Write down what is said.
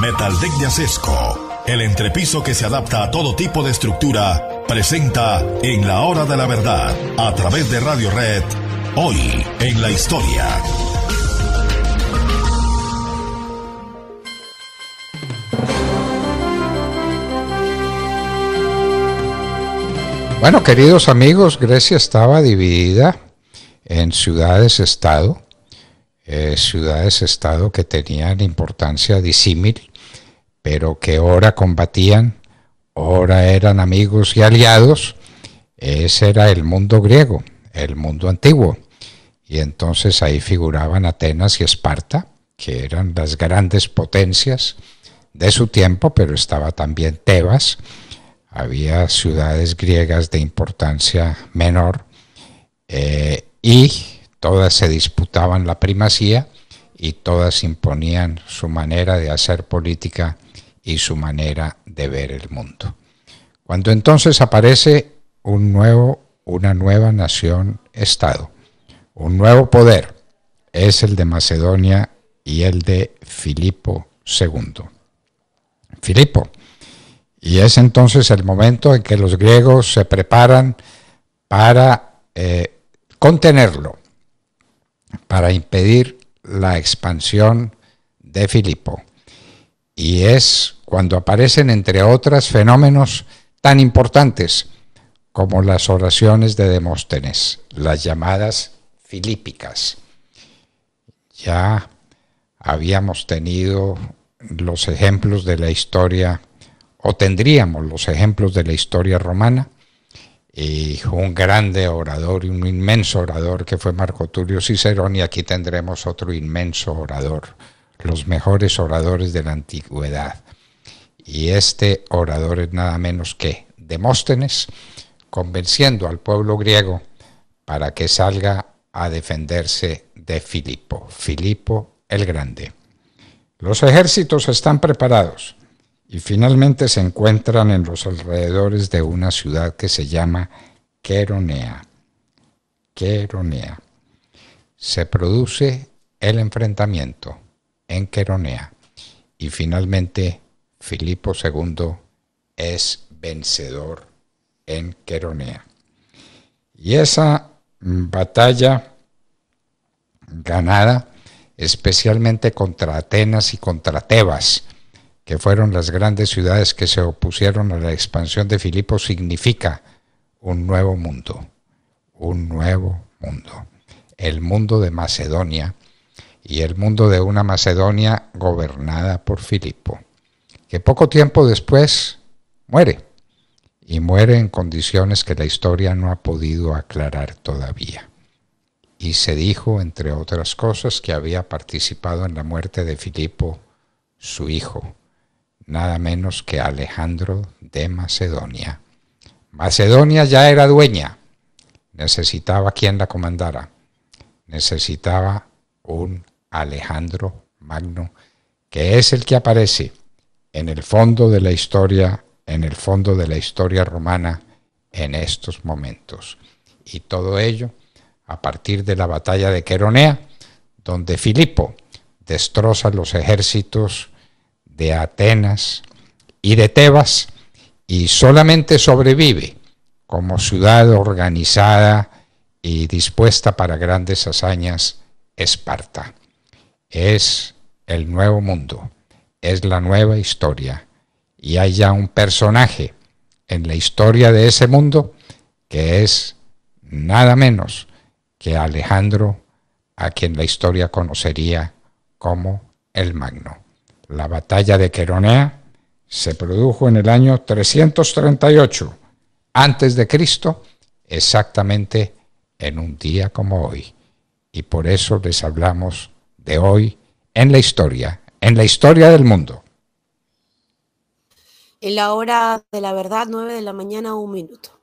Metaldeck de el entrepiso que se adapta a todo tipo de estructura, presenta en la hora de la verdad, a través de Radio Red, hoy en la historia. Bueno, queridos amigos, Grecia estaba dividida en ciudades-estado, eh, ciudades-estado que tenían importancia disímil pero que ahora combatían, ahora eran amigos y aliados, ese era el mundo griego, el mundo antiguo. Y entonces ahí figuraban Atenas y Esparta, que eran las grandes potencias de su tiempo, pero estaba también Tebas, había ciudades griegas de importancia menor, eh, y todas se disputaban la primacía y todas imponían su manera de hacer política y su manera de ver el mundo. Cuando entonces aparece un nuevo, una nueva nación-estado, un nuevo poder, es el de Macedonia y el de Filipo II. Filipo. Y es entonces el momento en que los griegos se preparan para eh, contenerlo, para impedir la expansión de Filipo y es cuando aparecen, entre otras, fenómenos tan importantes como las oraciones de Demóstenes, las llamadas filípicas. Ya habíamos tenido los ejemplos de la historia, o tendríamos los ejemplos de la historia romana, y un grande orador, un inmenso orador que fue Marco Tulio Cicerón, y aquí tendremos otro inmenso orador, los mejores oradores de la antigüedad. Y este orador es nada menos que Demóstenes, convenciendo al pueblo griego para que salga a defenderse de Filipo, Filipo el Grande. Los ejércitos están preparados y finalmente se encuentran en los alrededores de una ciudad que se llama Queronea. Queronea. Se produce el enfrentamiento en Queronea. Y finalmente, Filipo II es vencedor en Queronea. Y esa batalla ganada, especialmente contra Atenas y contra Tebas, que fueron las grandes ciudades que se opusieron a la expansión de Filipo, significa un nuevo mundo, un nuevo mundo, el mundo de Macedonia y el mundo de una Macedonia gobernada por Filipo, que poco tiempo después muere, y muere en condiciones que la historia no ha podido aclarar todavía. Y se dijo, entre otras cosas, que había participado en la muerte de Filipo su hijo, nada menos que Alejandro de Macedonia. Macedonia ya era dueña, necesitaba quien la comandara, necesitaba un Alejandro Magno, que es el que aparece en el fondo de la historia, en el fondo de la historia romana en estos momentos. Y todo ello a partir de la batalla de Queronea, donde Filipo destroza los ejércitos de Atenas y de Tebas y solamente sobrevive como ciudad organizada y dispuesta para grandes hazañas Esparta. Es el nuevo mundo, es la nueva historia. Y hay ya un personaje en la historia de ese mundo que es nada menos que Alejandro, a quien la historia conocería como el Magno. La batalla de Queronea se produjo en el año 338 antes de Cristo, exactamente en un día como hoy. Y por eso les hablamos de hoy en la historia, en la historia del mundo. En la hora de la verdad, 9 de la mañana, un minuto.